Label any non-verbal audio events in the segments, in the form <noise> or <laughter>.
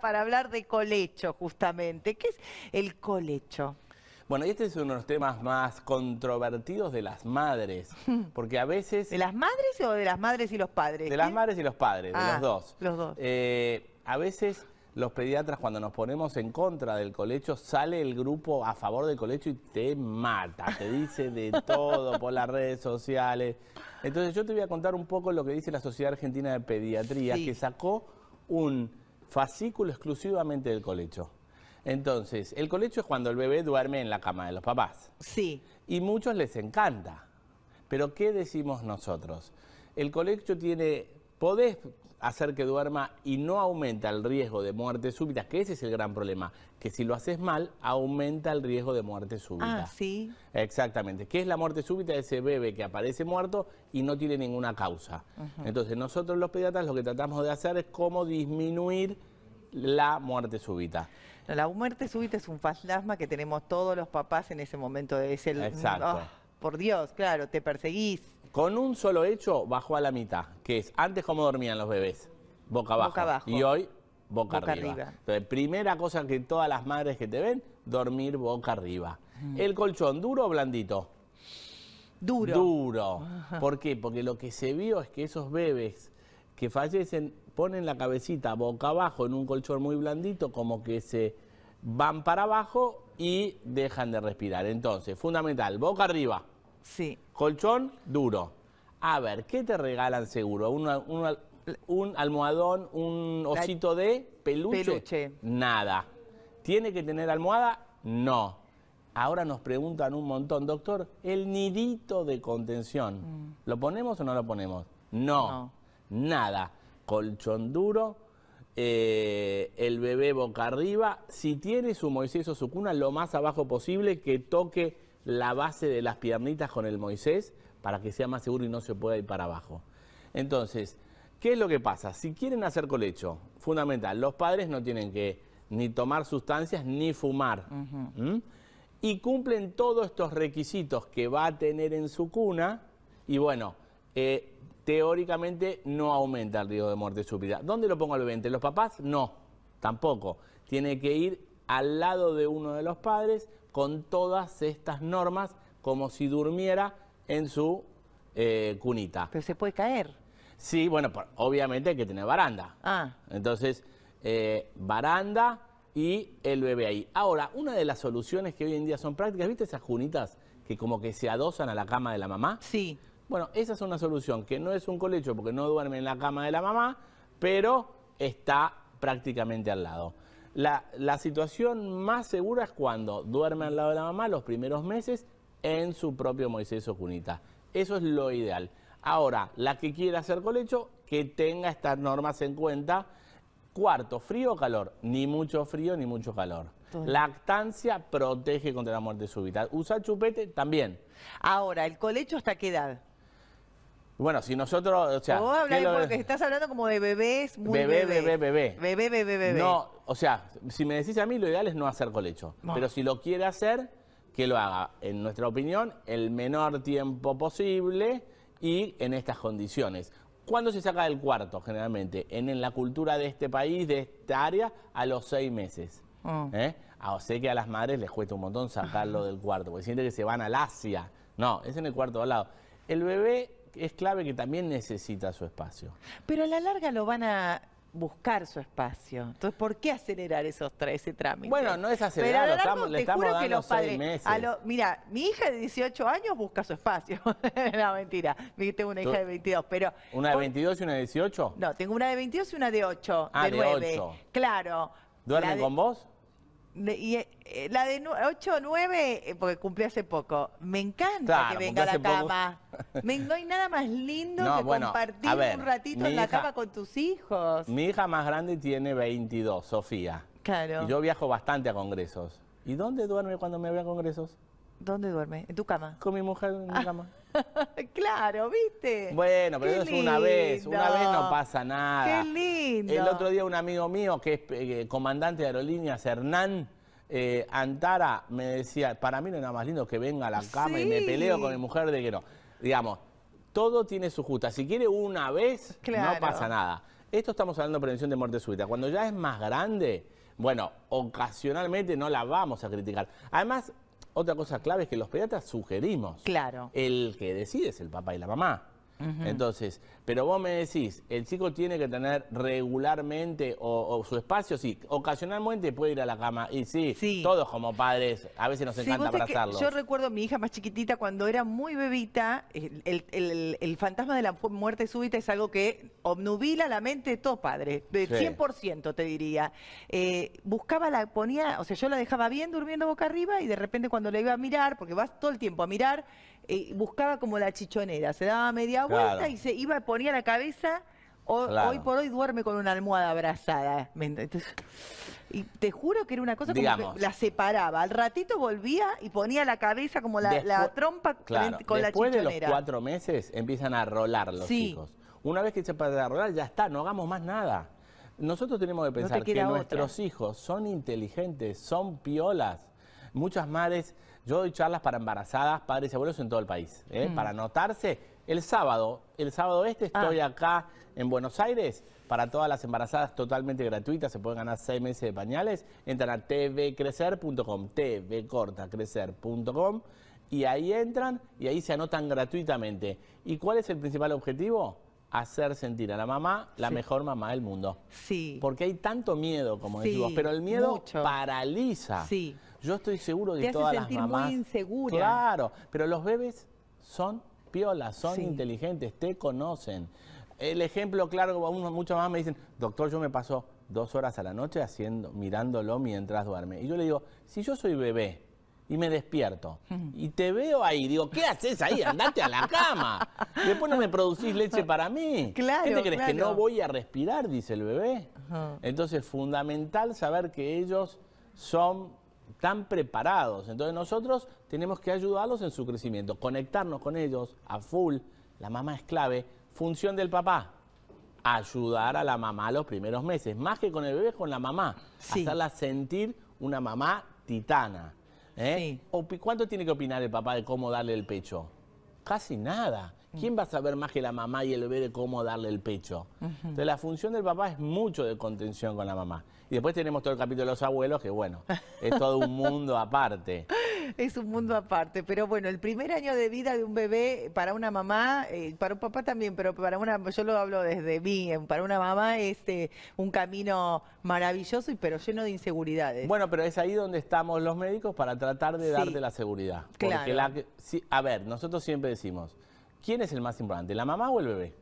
para hablar de colecho, justamente. ¿Qué es el colecho? Bueno, y este es uno de los temas más controvertidos de las madres, <laughs> porque a veces... ¿De las madres o de las madres y los padres? De las madres y los padres, de los ah, dos. Los dos. Eh, a veces los pediatras cuando nos ponemos en contra del colecho, sale el grupo a favor del colecho y te mata, te dice de <laughs> todo por las redes sociales. Entonces yo te voy a contar un poco lo que dice la Sociedad Argentina de Pediatría, que sacó un fascículo exclusivamente del colecho. Entonces, el colecho es cuando el bebé duerme en la cama de los papás. Sí. Y muchos les encanta. Pero ¿qué decimos nosotros? El colecho tiene podés hacer que duerma y no aumenta el riesgo de muerte súbita, que ese es el gran problema, que si lo haces mal, aumenta el riesgo de muerte súbita. Ah, sí. Exactamente. ¿Qué es la muerte súbita? de Ese bebé que aparece muerto y no tiene ninguna causa. Entonces, nosotros los pediatras lo que tratamos de hacer es cómo disminuir la muerte súbita. la muerte súbita es un fantasma que tenemos todos los papás en ese momento. de el, Exacto. Ah, por Dios, claro, te perseguís con un solo hecho bajó a la mitad, que es antes cómo dormían los bebés, boca abajo. Y hoy boca, arriba. primera cosa que todas las madres que te ven, dormir boca arriba. Mm. ¿El colchón duro o blandito? Duro. Duro. Ah. ¿Por qué? Porque lo que se vio es que esos bebés que fallecen ponen la cabecita boca abajo en un colchón muy blandito, como que se van para abajo y dejan de respirar. Entonces, fundamental, boca arriba. Sí. Colchón duro. A ver, ¿qué te regalan seguro? un almohadón, un osito de peluche. Peluche. Nada. ¿Tiene que tener almohada? No. Ahora nos preguntan un montón, doctor, el nidito de contención, mm. ¿lo ponemos o no lo ponemos? No, nada. Colchón duro, eh, el bebé boca arriba, si tiene su Moisés o su cuna, lo más abajo posible que toque la base de las piernitas con el Moisés para que sea más seguro y no se pueda ir para abajo. Entonces, ¿qué es lo que pasa? Si quieren hacer colecho, fundamental, los padres no tienen que ni tomar sustancias ni fumar. Y cumplen todos estos requisitos que va a tener en su cuna y bueno, eh, teóricamente no aumenta el riesgo de muerte súbita. ¿Dónde lo pongo al 20? los papás? No, tampoco. Tiene que ir al lado de uno de los padres con todas estas normas, como si durmiera en su eh, cunita. Pero se puede caer. Sí, bueno, obviamente hay que tener baranda. Ah. Entonces, eh, baranda y el bebé ahí. Ahora, una de las soluciones que hoy en día son prácticas, ¿viste esas cunitas que como que se adosan a la cama de la mamá? Sí. Bueno, esa es una solución que no es un colecho porque no duerme en la cama de la mamá, pero está prácticamente al lado. La, situación más segura es cuando duerme al lado de la mamá los primeros meses en su propio Moisés o cunita. Eso es lo ideal. Ahora, la que quiera hacer colecho, que tenga estas normas en cuenta. Cuarto, frío o calor. Ni mucho frío ni mucho calor. Lactancia protege contra la muerte súbita. Usa chupete también. Ahora, ¿el colecho hasta qué edad? Bueno, si nosotros, o sea... Vos porque estás hablando como de bebés muy bebé, bebé. Bebé, bebé, bebé. Bebé, No, o sea, si me decís a mí, lo ideal es no hacer colecho. Pero si lo quiere hacer, que lo haga, en nuestra opinión, el menor tiempo posible y en estas condiciones. ¿Cuándo se saca del cuarto, generalmente? En, la cultura de este país, de esta área, a los seis meses. o mm. ¿Eh? sé que a las madres les cuesta un montón sacarlo del cuarto, porque sienten que se van al Asia. No, es en el cuarto al lado. El bebé es clave que también necesita su espacio. Pero a la larga lo van a buscar su espacio. Entonces, ¿por qué acelerar esos tres, ese trámite? Bueno, no es acelerar, Pero a le estamos dando los padres, lo, mira, mi hija de 18 años busca su espacio. <laughs> no, mentira. Tengo una hija de 22, pero... ¿Una de 22 y una de 18? No, tengo una de 22 y una de 8, ah, de, Claro. ¿Duermen con vos? Y eh, la de 8 o 9, porque cumplí hace poco, me encanta que venga a la cama. Me, no hay nada más lindo que compartir un ratito en la cama con tus hijos. Mi hija más grande tiene 22, Sofía. Claro. Y yo viajo bastante a congresos. ¿Y dónde duerme cuando me voy a congresos? ¿Dónde duerme? ¿En tu cama? Con mi mujer en mi ah. cama. <laughs> claro, ¿viste? Bueno, pero eso es una vez, una vez no pasa nada. Qué lindo. El otro día un amigo mío que es eh, comandante de aerolíneas, Hernán, eh, Antara me decía, para mí no es nada más lindo que venga a la cama y me peleo con mi mujer de que no. Digamos, todo tiene su justa. Si quiere una vez, no pasa nada. Esto estamos hablando de prevención de muerte súbita. Cuando ya es más grande, bueno, ocasionalmente no la vamos a criticar. Además, otra cosa clave es que los pediatras sugerimos. Claro. El que decide es el papá y la mamá. Entonces, pero vos me decís, el chico tiene que tener regularmente o, su espacio, sí, ocasionalmente puede ir a la cama, y sí, todos como padres, a veces nos encanta abrazarlos. Yo recuerdo a mi hija más chiquitita cuando era muy bebita, el, fantasma de la muerte súbita es algo que obnubila la mente de todo padre, de 100% te diría. Eh, buscaba la, ponía, o sea, yo la dejaba bien durmiendo boca arriba y de repente cuando la iba a mirar, porque vas todo el tiempo a mirar, eh, buscaba como la chichonera, se daba media vuelta y se iba, ponía la cabeza, hoy por hoy duerme con una almohada abrazada. y te juro que era una cosa como que la separaba. Al ratito volvía y ponía la cabeza como la, trompa con la chichonera. Después de los cuatro meses empiezan a rolar los hijos. Una vez que se a rolar, ya está, no hagamos más nada. Nosotros tenemos que pensar que nuestros hijos son inteligentes, son piolas muchas madres, yo doy charlas para embarazadas, padres y abuelos en todo el país, ¿eh? mm. para anotarse. El sábado, el sábado este ah. estoy acá en Buenos Aires para todas las embarazadas totalmente gratuitas, se pueden ganar seis meses de pañales. Entran a tvcrecer.com, tvcortacrecer.com y ahí entran y ahí se anotan gratuitamente. ¿Y cuál es el principal objetivo? hacer sentir a la mamá la mejor mamá del mundo. Sí. Porque hay tanto miedo, como decís decimos, pero el miedo paraliza. Sí. Yo estoy seguro de todas las mamás. Muy Claro, pero los bebés son piolas, son inteligentes, te conocen. El ejemplo claro, muchas mamás me dicen, doctor, yo me paso dos horas a la noche haciendo, mirándolo mientras duerme. Y yo le digo, si yo soy bebé, y me despierto. Y te veo ahí, digo, ¿qué haces ahí? Andate a la cama. Después no me producís leche para mí. Claro, ¿Qué te crees que no voy a respirar? Dice el bebé. Entonces Entonces, fundamental saber que ellos son tan preparados. Entonces, nosotros tenemos que ayudarlos en su crecimiento, conectarnos con ellos a full. La mamá es clave. Función del papá ayudar a la mamá los primeros meses, más que con el bebé, con la mamá, sí. hacerla sentir una mamá titana. ¿Eh? ¿Cuánto tiene que opinar el papá de cómo darle el pecho? Casi nada. Mm. ¿Quién va a saber más que la mamá y el bebé de cómo darle el pecho? Entonces la función del papá es mucho de contención con la mamá. Y después tenemos todo el capítulo de los abuelos, que bueno, es todo un mundo aparte. <laughs> Es un mundo aparte, pero bueno, el primer año de vida de un bebé para una mamá, eh, para un papá también, pero para una, yo lo hablo desde mí, eh, para una mamá es este, un camino maravilloso pero lleno de inseguridades. Bueno, pero es ahí donde estamos los médicos para tratar de darte la seguridad. a ver, nosotros siempre decimos, ¿Quién es el más importante, la mamá o el bebé?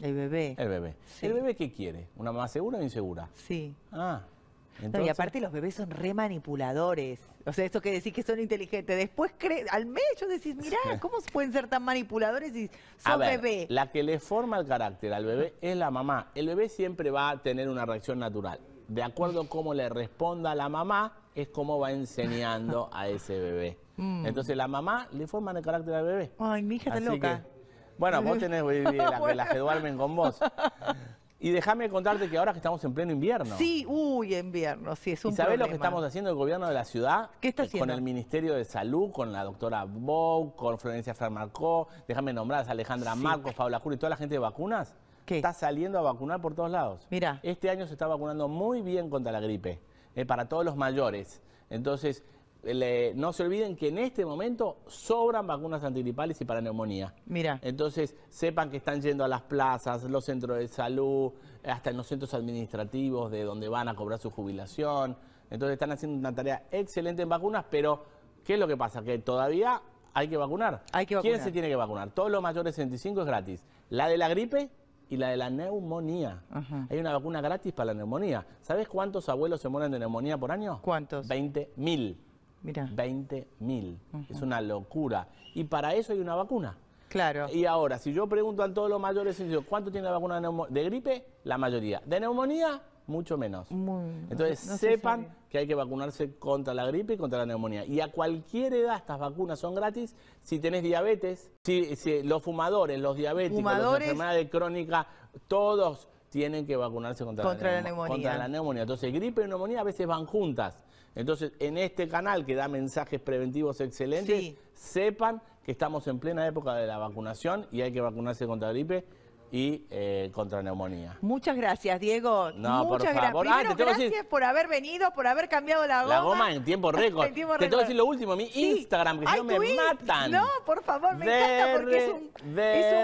El bebé. El bebé. ¿El bebé qué quiere? ¿Una mamá segura o insegura? Sí. Ah. Entonces... y aparte los bebés son re manipuladores. O sea, esto que decís que son inteligentes. Después al mes yo decís, mirá, ¿cómo pueden ser tan manipuladores y son a La que le forma el carácter al bebé es la mamá. El bebé siempre va a tener una reacción natural. De acuerdo a cómo le responda la mamá, es cómo va enseñando a ese bebé. <laughs> Mm. Entonces la mamá le forma el carácter al bebé. Ay, mi hija está loca. Bueno, vos <laughs> tenés la, las que duermen con vos. Y déjame contarte que ahora que estamos en pleno invierno. Sí, uy, invierno, sí, es un ¿Y sabés lo que estamos haciendo el gobierno de la ciudad? ¿Qué está eh, haciendo? Con el Ministerio de Salud, con la doctora Bou, con Florencia Fermarcó, déjame nombrar a Alejandra Marcos, Paula Cura y toda la gente de vacunas. ¿Qué? Está saliendo a vacunar por todos lados. Mira. Este año se está vacunando muy bien contra la gripe, eh, para todos los mayores. Entonces, no se olviden que en este momento sobran vacunas antigripales y para neumonía. Mira. Entonces, sepan que están yendo a las plazas, los centros de salud, hasta en los centros administrativos de donde van a cobrar su jubilación. Entonces, están haciendo una tarea excelente en vacunas, pero ¿qué es lo que pasa? Que todavía hay que vacunar. Hay que ¿Quién se tiene que vacunar? Todos los mayores de 65 es gratis. La de la gripe y la de la neumonía. Hay una vacuna gratis para la neumonía. ¿Sabes cuántos abuelos se mueren de neumonía por año? ¿Cuántos? 20.000. 20.000. Es una locura. Y para eso hay una vacuna. Claro. Y ahora, si yo pregunto a todos los mayores, ¿cuánto tiene la vacuna de, gripe? La mayoría. ¿De neumonía? Mucho menos. Muy, Entonces, sepan que hay que vacunarse contra la gripe y contra la neumonía. Y a cualquier edad estas vacunas son gratis. Si tenés diabetes, si, los fumadores, los diabéticos, ¿Fumadores? los enfermedades crónicas, todos tienen que vacunarse contra, contra la, neumonía. Contra la neumonía. Entonces, gripe y neumonía a veces van juntas. Entonces, en este canal que da mensajes preventivos excelentes, sepan que estamos en plena época de la vacunación y hay que vacunarse contra la gripe y eh, contra neumonía. Muchas gracias, Diego. No, Muchas por favor. Ah, primero, gracias por haber venido, por haber cambiado la goma. La goma en tiempo récord. <laughs> te tengo que decir lo último, mi Instagram, que si no me matan. No, por favor, me encanta porque es un,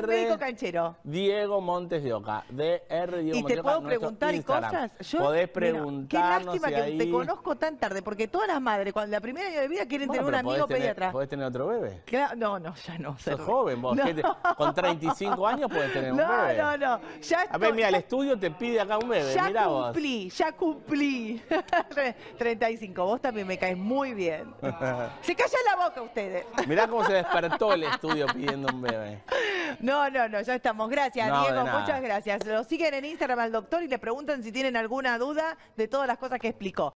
médico canchero. Diego Montes de Oca, DR Diego ¿Y te puedo preguntar cosas? Yo, Podés preguntar. Qué lástima que te conozco tan tarde, porque todas las madres, cuando la primera año de vida quieren tener un amigo pediatra. ¿Podés tener otro bebé? no, no, ya no. Sos joven vos. <laughs> Con 35 años puedes tener un bebé. No, no, no. a ver, mira, el estudio te pide acá un bebé. Ya cumplí, ya cumplí. 35, <laughs> vos también me caes muy bien. <laughs> se callan la boca ustedes. <laughs> mirá cómo se despertó el estudio pidiendo un bebé. No, no, no, ya estamos. Gracias, Diego, muchas gracias. Lo siguen en Instagram al doctor y le preguntan si tienen alguna duda de todas las cosas que explicó.